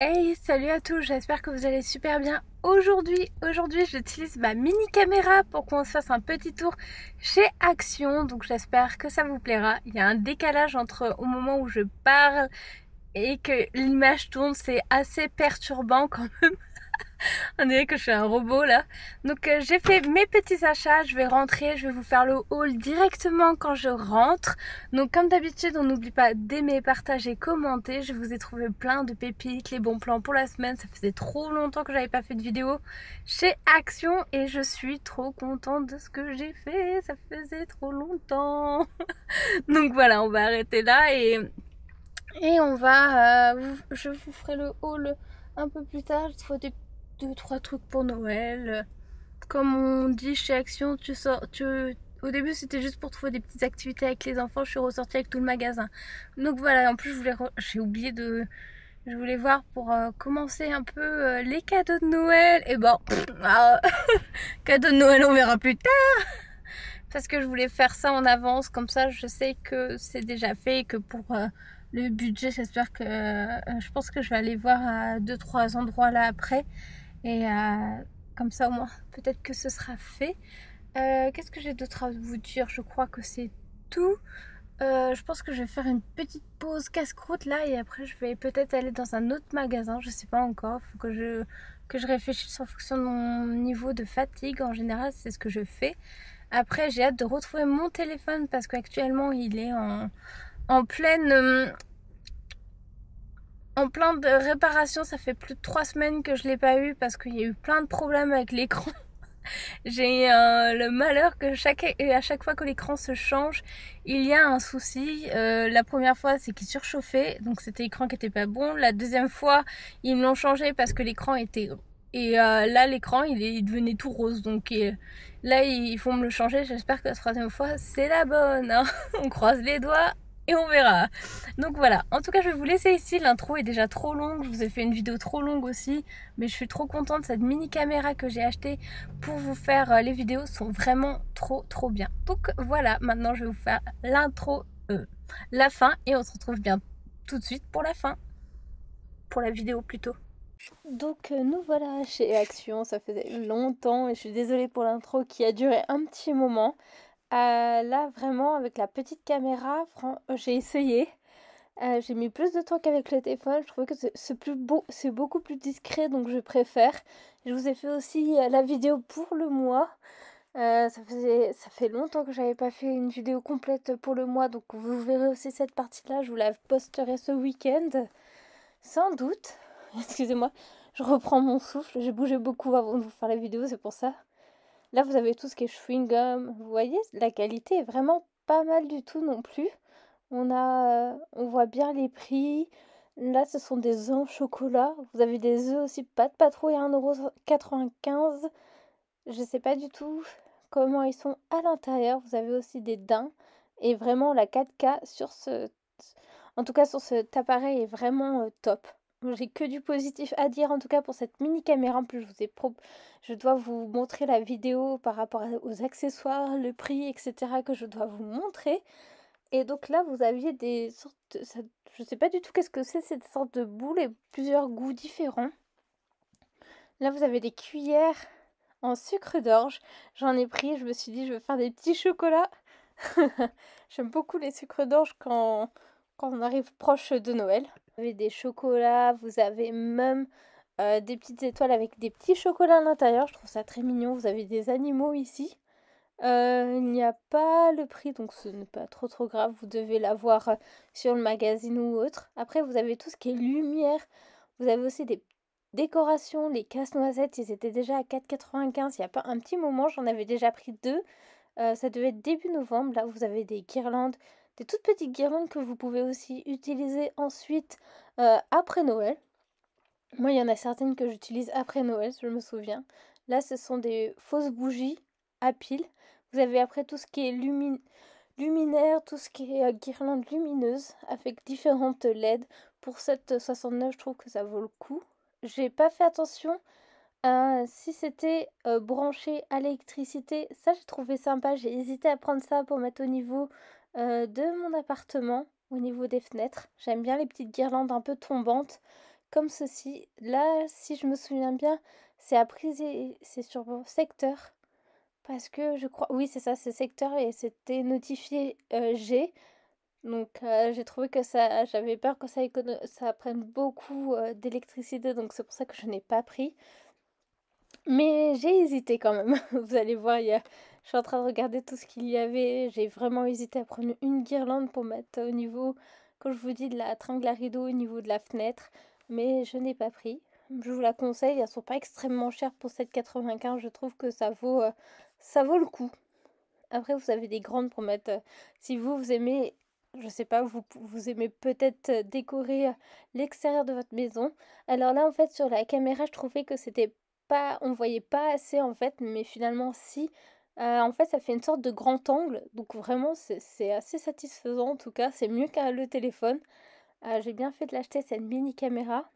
Hey, salut à tous, j'espère que vous allez super bien. Aujourd'hui, aujourd'hui, j'utilise ma mini caméra pour qu'on se fasse un petit tour chez Action. Donc j'espère que ça vous plaira. Il y a un décalage entre au moment où je parle et que l'image tourne, c'est assez perturbant quand même. On dirait que je suis un robot là. Donc euh, j'ai fait mes petits achats, je vais rentrer, je vais vous faire le haul directement quand je rentre. Donc comme d'habitude, on n'oublie pas d'aimer, partager, commenter. Je vous ai trouvé plein de pépites, les bons plans pour la semaine. Ça faisait trop longtemps que j'avais pas fait de vidéo chez Action et je suis trop contente de ce que j'ai fait. Ça faisait trop longtemps. Donc voilà, on va arrêter là et et on va euh, je vous ferai le haul un peu plus tard, je faut des deux, trois trucs pour Noël. Comme on dit chez Action, tu au début c'était juste pour trouver des petites activités avec les enfants, je suis ressortie avec tout le magasin. Donc voilà, en plus j'ai oublié de... Je voulais voir pour euh, commencer un peu euh, les cadeaux de Noël. Et bon, ah, cadeaux de Noël on verra plus tard. Parce que je voulais faire ça en avance, comme ça je sais que c'est déjà fait et que pour euh, le budget j'espère que... je pense que je vais aller voir à 2-3 endroits là après. Et euh, comme ça, au moins, peut-être que ce sera fait. Euh, qu'est-ce que j'ai d'autre à vous dire Je crois que c'est tout. Euh, je pense que je vais faire une petite pause casse-croûte là et après je vais peut-être aller dans un autre magasin, je sais pas encore, faut que je, que je réfléchisse en fonction de mon niveau de fatigue, en général c'est ce que je fais. Après j'ai hâte de retrouver mon téléphone parce qu'actuellement il est en, en pleine en plein de réparation. Ça fait plus de trois semaines que je l'ai pas eu parce qu'il y a eu plein de problèmes avec l'écran. J'ai euh, le malheur que chaque, à chaque fois que l'écran se change, il y a un souci. Euh, la première fois, c'est qu'il surchauffait, donc c'était l'écran qui n'était pas bon. La deuxième fois, ils me l'ont changé parce que l'écran était... Et euh, là, l'écran, il, devenait tout rose. Donc là, ils, font me le changer. J'espère que la troisième fois, c'est la bonne. Hein. On croise les doigts et on verra. Donc voilà, en tout cas je vais vous laisser ici, l'intro est déjà trop longue, je vous ai fait une vidéo trop longue aussi, mais je suis trop contente, cette mini caméra que j'ai achetée pour vous faire euh, les vidéos sont vraiment trop trop bien. Donc voilà, maintenant je vais vous faire l'intro, euh, la fin, et on se retrouve bien tout de suite pour la fin, pour la vidéo plutôt. Donc euh, nous voilà chez Action, ça faisait longtemps et je suis désolée pour l'intro qui a duré un petit moment. Euh, là, vraiment, avec la petite caméra, euh, j'ai essayé. Euh, j'ai mis plus de temps qu'avec le téléphone. Je trouvais que c'est plus beau, c'est beaucoup plus discret, donc je préfère. Je vous ai fait aussi la vidéo pour le mois. ça, faisait, ça fait longtemps que j'avais pas fait une vidéo complète pour le mois, donc vous verrez aussi cette partie-là. Je vous la posterai ce week-end, sans doute. Excusez-moi, je reprends mon souffle. J'ai bougé beaucoup avant de vous faire la vidéo, c'est pour ça. Là, vous avez tout ce qui est chewing-gum. Vous voyez, la qualité est vraiment pas mal du tout non plus. On, a, euh, on voit bien les prix. Là, ce sont des œufs chocolat. Vous avez des œufs aussi, pas de patrouille à 1,95€. Je ne sais pas du tout comment ils sont à l'intérieur. Vous avez aussi des daims. Et vraiment, la 4K sur ce. En tout cas, sur cet appareil est vraiment euh, top. J'ai que du positif à dire en tout cas pour cette mini caméra. En plus, je, vous ai je dois vous montrer la vidéo par rapport aux accessoires, le prix, etc. que je dois vous montrer. Et donc là, vous aviez des sortes. De... je sais pas du tout qu'est-ce que c'est, cette sorte de boule et plusieurs goûts différents. Là, vous avez des cuillères en sucre d'orge. J'en ai pris, je me suis dit, je vais faire des petits chocolats. J'aime beaucoup les sucres d'orge quand quand on arrive proche de Noël. Vous avez des chocolats, vous avez même euh, des petites étoiles avec des petits chocolats à l'intérieur. Je trouve ça très mignon. Vous avez des animaux ici. Euh, il n'y a pas le prix, donc ce n'est pas trop trop grave. Vous devez l'avoir euh, sur le magazine ou autre. Après, vous avez tout ce qui est lumière. Vous avez aussi des décorations. Les casse-noisettes, ils étaient déjà à 4,95. Il n'y a pas un petit moment, j'en avais déjà pris deux. ça devait être début novembre. Là, vous avez des guirlandes, des toutes petites guirlandes que vous pouvez aussi utiliser ensuite euh, après Noël. Moi, il y en a certaines que j'utilise après Noël, je me souviens. Là, ce sont des fausses bougies à piles. Vous avez après tout ce qui est luminaire, tout ce qui est euh, guirlande lumineuse avec différentes LED. Pour 7,69, je trouve que ça vaut le coup. J'ai pas fait attention à euh, si c'était branché à l'électricité. Ça, j'ai trouvé sympa. J'ai hésité à prendre ça pour mettre au niveau euh, de mon appartement au niveau des fenêtres. J'aime bien les petites guirlandes un peu tombantes comme ceci. Là, si je me souviens bien, c'est à c'est sur mon secteur. Parce que je crois, oui, c'est ça, c'est secteur et c'était notifié euh, G. Donc euh, j'ai trouvé que ça, j'avais peur que ça, ça prenne beaucoup d'électricité, donc c'est pour ça que je n'ai pas pris. Mais j'ai hésité quand même. Vous allez voir, il je suis en train de regarder tout ce qu'il y avait. J'ai vraiment hésité à prendre une guirlande pour mettre au niveau, quand je vous dis, de la tringle à rideau, au niveau de la fenêtre. Mais je n'ai pas pris. Je vous la conseille. Elles sont pas extrêmement chères pour 7,95. Je trouve que ça vaut, euh, ça vaut le coup. Après, vous avez des grandes pour mettre. Euh, si vous, vous aimez je sais pas, vous, vous aimez peut-être euh, décorer l'extérieur de votre maison. Alors là, en fait, sur la caméra, je trouvais que c'était pas, on ne voyait pas assez en fait, mais finalement, si, euh, en fait, ça fait une sorte de grand angle, donc vraiment, c'est assez satisfaisant en tout cas, c'est mieux qu'un le téléphone. Euh, j'ai bien fait de l'acheter, cette mini caméra.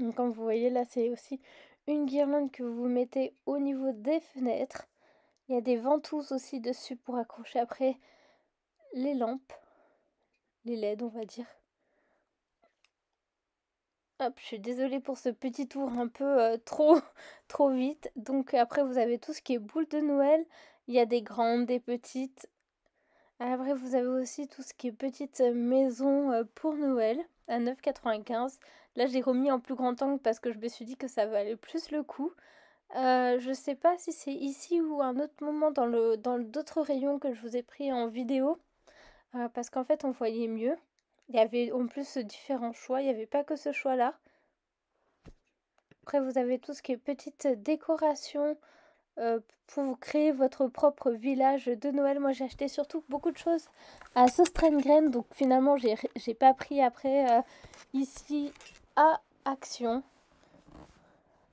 Donc, comme vous voyez là, c'est aussi une guirlande que vous mettez au niveau des fenêtres. Il y a des ventouses aussi dessus pour accrocher après les lampes, les LED on va dire je suis désolée pour ce petit tour un peu euh, trop, trop vite. Donc après, vous avez tout ce qui est boule de Noël. Il y a des grandes, des petites. Après, vous avez aussi tout ce qui est petite euh, maison euh, pour Noël à 9,95. Là, j'ai remis en plus grand angle parce que je me suis dit que ça valait plus le coup. je je sais pas si c'est ici ou un autre moment dans dans d'autres rayons que je vous ai pris en vidéo parce qu'en fait on voyait mieux. Il y avait en plus différents choix, il n'y avait pas que ce choix-là. Après, vous avez tout ce qui est petite décoration euh, pour créer votre propre village de Noël. Moi, j'ai acheté surtout beaucoup de choses à grain donc finalement, j'ai pas pris après euh, ici à Action.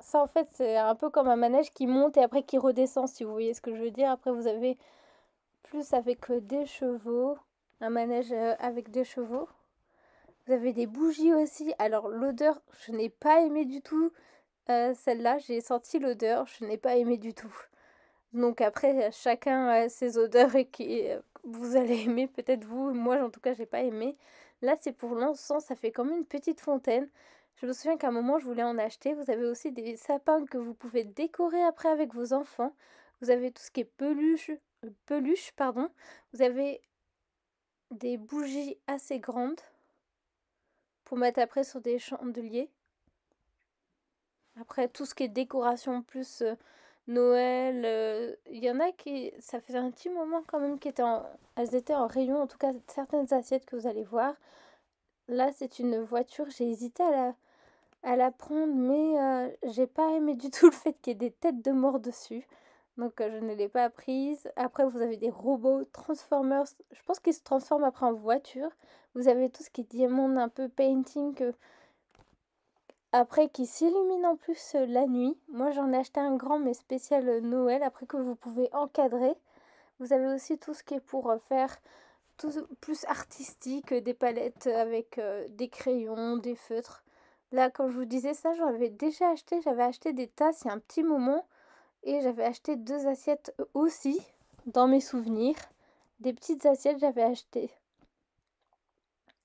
Ça, en fait, c'est un peu comme un manège qui monte et après qui redescend, si vous voyez ce que je veux dire. Après, vous avez plus avec euh, des chevaux manège euh, avec des chevaux. Vous avez des bougies aussi. Alors l'odeur, je n'ai pas aimé du tout euh, celle-là. J'ai senti l'odeur, je n'ai pas aimé du tout. Donc après, chacun a euh, ses odeurs et qui vous allez aimer, peut-être vous, moi en tout cas, j'ai pas aimé. Là, c'est pour l'encens, ça fait comme une petite fontaine. Je me souviens qu'à un moment, je voulais en acheter. Vous avez aussi des sapins que vous pouvez décorer après avec vos enfants. Vous avez tout ce qui est peluche, peluche pardon. Vous avez des bougies assez grandes pour mettre après sur des chandeliers. Après, tout ce qui est décoration plus euh, Noël, il euh, y en a qui. Ça fait un petit moment quand même qu'elles étaient, en rayon, en tout cas certaines assiettes que vous allez voir. Là, c'est une voiture, j'ai hésité à la, prendre, mais euh, j'ai pas aimé du tout le fait qu'il y ait des têtes de mort dessus. Donc euh, je ne l'ai pas prise. Après, vous avez des robots Transformers. Je pense qu'ils se transforment après en voiture. Vous avez tout ce qui est diamant un peu painting. Après, qui s'illumine en plus euh, la nuit. Moi, j'en ai acheté un grand, mais spécial euh, Noël. Après, que vous pouvez encadrer. Vous avez aussi tout ce qui est pour faire plus artistique, des palettes avec des crayons, des feutres. Là, quand je vous disais ça, j'en avais déjà acheté. J'avais acheté des tasses il y a un petit moment. Et j'avais acheté deux assiettes aussi, dans mes souvenirs. Des petites assiettes, j'avais acheté.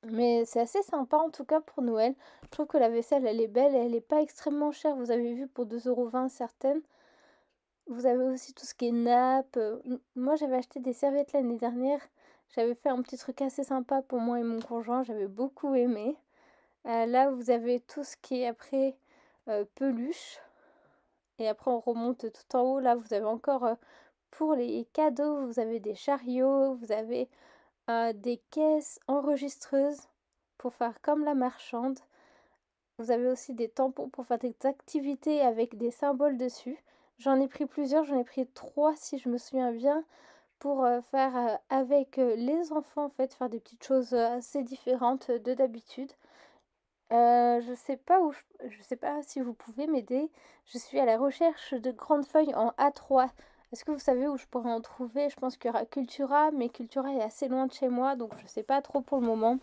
Mais c'est assez sympa en tout cas pour Noël. Je trouve que la vaisselle, elle est belle et elle n'est pas extrêmement chère. Vous avez vu pour 2,20€ certaines. Vous avez aussi tout ce qui est nappe. Euh, moi, j'avais acheté des serviettes l'année dernière. J'avais fait un petit truc assez sympa pour moi et mon conjoint. J'avais beaucoup aimé. Euh, là, vous avez tout ce qui est après euh, peluche. Et après, on remonte tout en haut. Là, vous avez encore euh, pour les cadeaux, vous avez des chariots, vous avez euh, des caisses enregistreuses pour faire comme la marchande. Vous avez aussi des tampons pour faire des activités avec des symboles dessus. J'en ai pris plusieurs, j'en ai pris trois si je me souviens bien, pour euh, faire avec les enfants en fait, faire des petites choses assez différentes de d'habitude. Euh, je sais pas où, je sais pas si vous pouvez m'aider. Je suis à la recherche de grandes feuilles en A3. Est-ce que vous savez où je pourrais en trouver Je pense qu'il y aura Cultura, mais Cultura est assez loin de chez moi, donc je ne sais pas trop pour le moment.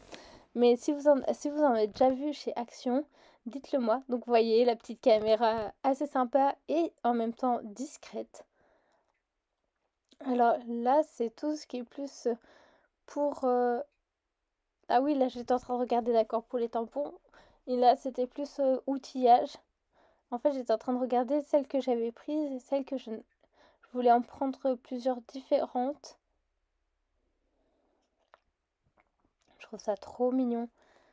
Mais si vous en, si vous en avez déjà vu chez Action, dites-le moi. Donc vous voyez la petite caméra assez sympa et en même temps discrète. Alors là, c'est tout ce qui est plus pour euh, ah oui, là j'étais en train de regarder d'accord pour les tampons. Et là c'était plus euh, outillage. En fait j'étais en train de regarder celles que j'avais prises et celles que je... voulais en prendre plusieurs différentes. Je trouve ça trop mignon.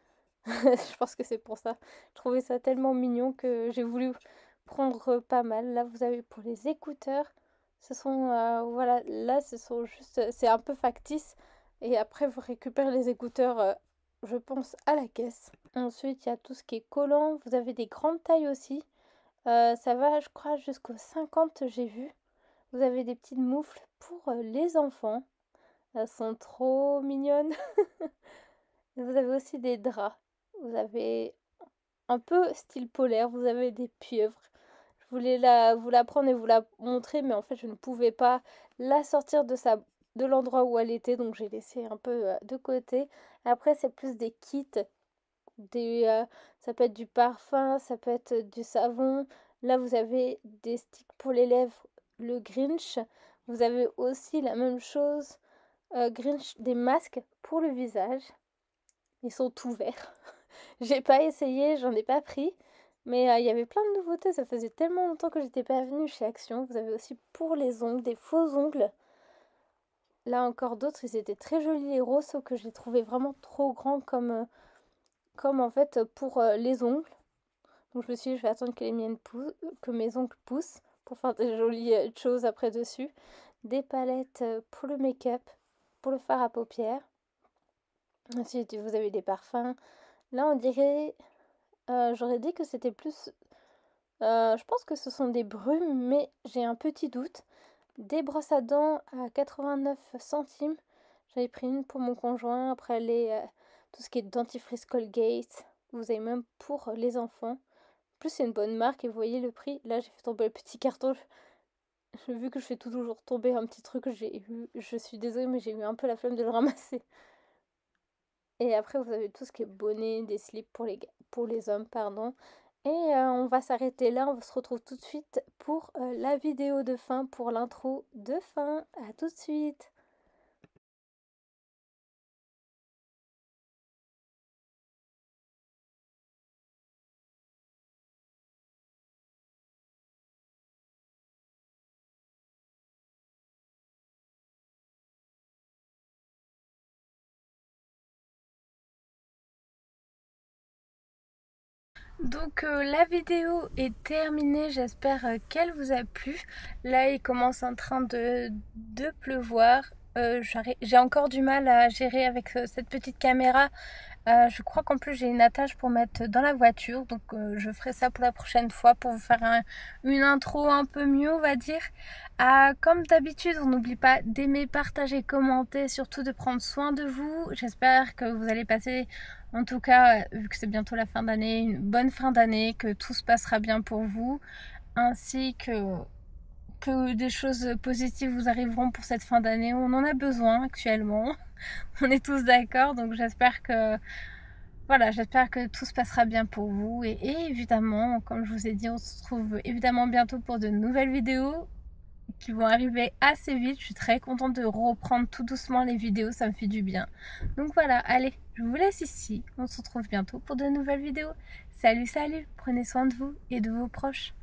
je pense que c'est pour ça. Je trouvais ça tellement mignon que j'ai voulu prendre pas mal. Là vous avez pour les écouteurs. Ce sont euh, voilà, là ce sont juste c'est un peu factice et après, vous récupérez les écouteurs, euh, je pense, à la caisse. Ensuite, il y a tout ce qui est collant. Vous avez des grandes tailles aussi. Euh, ça va, je crois, jusqu'aux 50, j'ai vu. Vous avez des petites moufles pour euh, les enfants. Elles sont trop mignonnes. vous avez aussi des draps. Vous avez un peu style polaire. Vous avez des pieuvres. Je voulais la, vous la prendre et vous la montrer, mais en fait, je ne pouvais pas la sortir de sa de l'endroit où elle était, donc j'ai laissé un peu euh, de côté. Après, c'est plus des kits. Des, euh, ça peut être du parfum, ça peut être du savon. Là, vous avez des sticks pour les lèvres, le Grinch. Vous avez aussi la même chose, euh, Grinch, des masques pour le visage. Ils sont tout verts. j'ai pas essayé, j'en ai pas pris. Mais il y avait plein de nouveautés, ça faisait tellement longtemps que j'étais pas venue chez Action. Vous avez aussi pour les ongles, des faux ongles. Là encore d'autres, ils étaient très jolis les roses, sauf que je les trouvais vraiment trop grands comme, euh, comme en fait pour euh, les ongles. Donc je me suis dit, je vais attendre que, les miennes poussent, que mes ongles poussent pour faire des jolies euh, choses après dessus. Des palettes pour le make-up, pour le fard à paupières. Si vous avez des parfums. Là, on dirait... J'aurais dit que c'était plus... je pense que ce sont des brumes, mais j'ai un petit doute. Des brosses à dents à 89 centimes. J'avais pris une pour mon conjoint. Après, elle euh, tout ce qui est dentifrice Colgate. Vous avez même pour les enfants. En plus, c'est une bonne marque et vous voyez le prix. Là, j'ai fait tomber le petit carton. vu que je fais toujours tomber un petit truc, j'ai eu, je suis désolée, mais j'ai eu un peu la flemme de le ramasser. Et après, vous avez tout ce qui est bonnet, des slips pour les, pour les hommes, pardon. Et euh, on va s'arrêter là, on se retrouve tout de suite pour euh, la vidéo de fin, pour l'intro de fin. À tout de suite Donc euh, la vidéo est terminée, j'espère euh, qu'elle vous a plu. Là il commence en train de, de pleuvoir. Euh, j'ai encore du mal à gérer avec cette petite caméra. je crois qu'en plus j'ai une attache pour mettre dans la voiture, donc je ferai ça pour la prochaine fois pour vous faire une intro un peu mieux, on va dire. Ah, comme d'habitude, on n'oublie pas d'aimer, partager, commenter, surtout de prendre soin de vous. J'espère que vous allez passer en tout cas, euh, vu que c'est bientôt la fin d'année, une bonne fin d'année, que tout se passera bien pour vous, ainsi que que des choses positives vous arriveront pour cette fin d'année. On en a besoin actuellement. On est tous d'accord, donc j'espère que voilà, j'espère que tout se passera bien pour vous. Et, évidemment, comme je vous ai dit, on se retrouve évidemment bientôt pour de nouvelles vidéos qui vont arriver assez vite. Je suis très contente de reprendre tout doucement les vidéos, ça me fait du bien. Donc voilà, allez, je vous laisse ici. On se retrouve bientôt pour de nouvelles vidéos. Salut, salut. Prenez soin de vous et de vos proches.